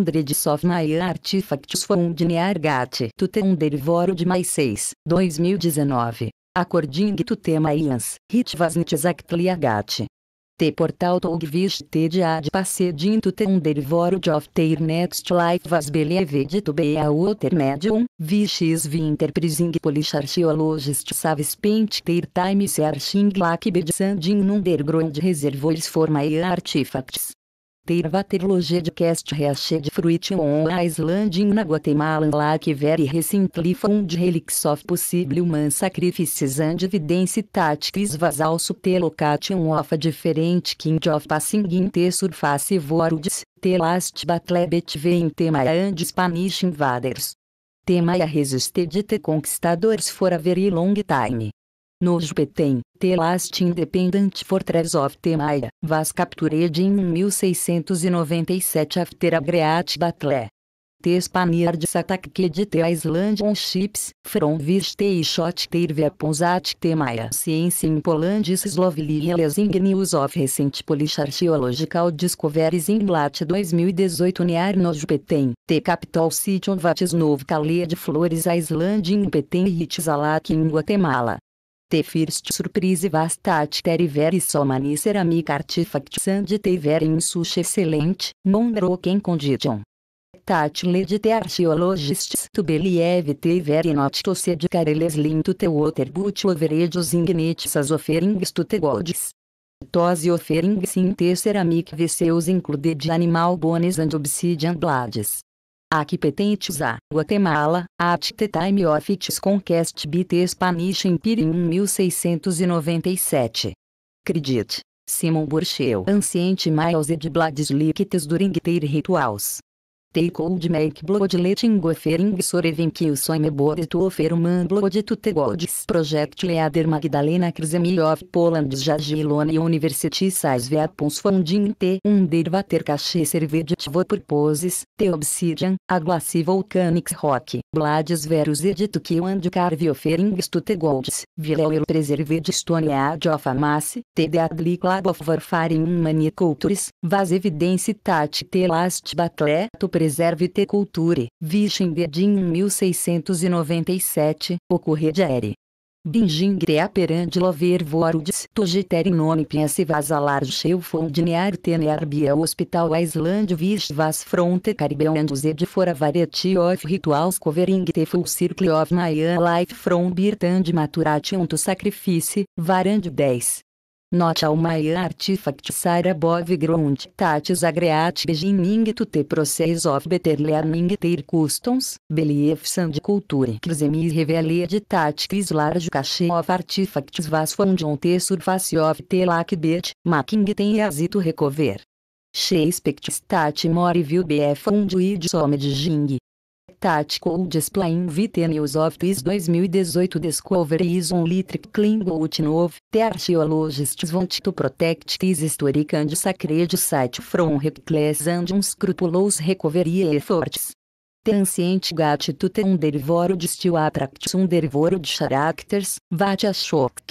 hundred de my artifacts found near gate de mais 6, 2019. acording to tema Ians, it wasn't exactly a gate. The portal tog visted ad passed to Tendervoro of next life was believed to be a water medium, Vixis is Polish polyarchaeologists have spent their time searching like bed sand in underground reservoirs for maia artifacts. Tervatologia de Cast Reache de Fruit on Island na Guatemala Lac Very Recently Found Relics of Possible Human Sacrifices and Evidence Tactics Vasal Subtelocation of Different Kind of Passing in the Surface Worlds The Last Battle Between Tema and Spanish Invaders Tema a resisted the Conquistadores for a very long time. Nos Betem, The Last Independent Fortress of Temaya, was captured in 1697 after a great battle. The Spaniards attacked the Iceland on ships, from which they shot their weapons at Temaya. Science in Poland is slowly releasing news of recent Polish archaeological discoveries in late 2018 near Nojpeten, the capital city of Vatisnov Calea de Flores Iceland in Peten, Itzalat in Guatemala te first surprise vastat teriver veri somani ceramic artifact sand te veri such excelente, non broken condition. Tat led te archeologists tu believe teiver veri not to sed careles linto te water but os ignites as offerings to te gods. Tos offerings in te ceramic vessels included animal bones and obsidian blades aquipetentes a Guatemala, at the time of its conquest bit Spanish em 1697. Credit. Simon Burchell Ancient Miles et Bladislictes during their rituals. Tei cold make blood letting offering sorevin kilsoim eboard é tu offer human blood to the gods project leader Magdalena Krzemil of Poland Jagilone University size via pons funding te underwater cache servedet for purposes, the obsidian, aglaci glassy rock, blades verus edit kill and carve offerings to the gods, vilel preserved stone age of mass, the deadly club of warfaring manicultures, many cultures, vase evidence tat the last battle to Preserve te Culture, Vichin 1697, Ocorredere. Bingingre aperandi lover vorudes togiteri nome piense vasalar cheufondine artene arbia hospital Island vas fronte caribeandus ed fora variety of rituals covering te full circle of Mayan life from birtand maturation to sacrifice, varand 10. Nota ao My Artifact Sarah Bov Ground Tatis Agreat Beginning to the Process of Better Learning Their Customs, Beliefs and Culture Xemi Revealed Tactics Large Cache of Artifacts Was Found on the Surface of the Lakbet, Making Tem Asito Recover. Shakespeare Stat More View BF Unduid Somed Jing Tactical Display in Vitenius of PIS 2018 Discovery is only Klingwood Nov, the archaeologists want to protect this historic and sacred site from reckless and unscrupulous recovery efforts. The ancient gatitude un derivoro de steel attracts un derivoro de characters, vatia shock.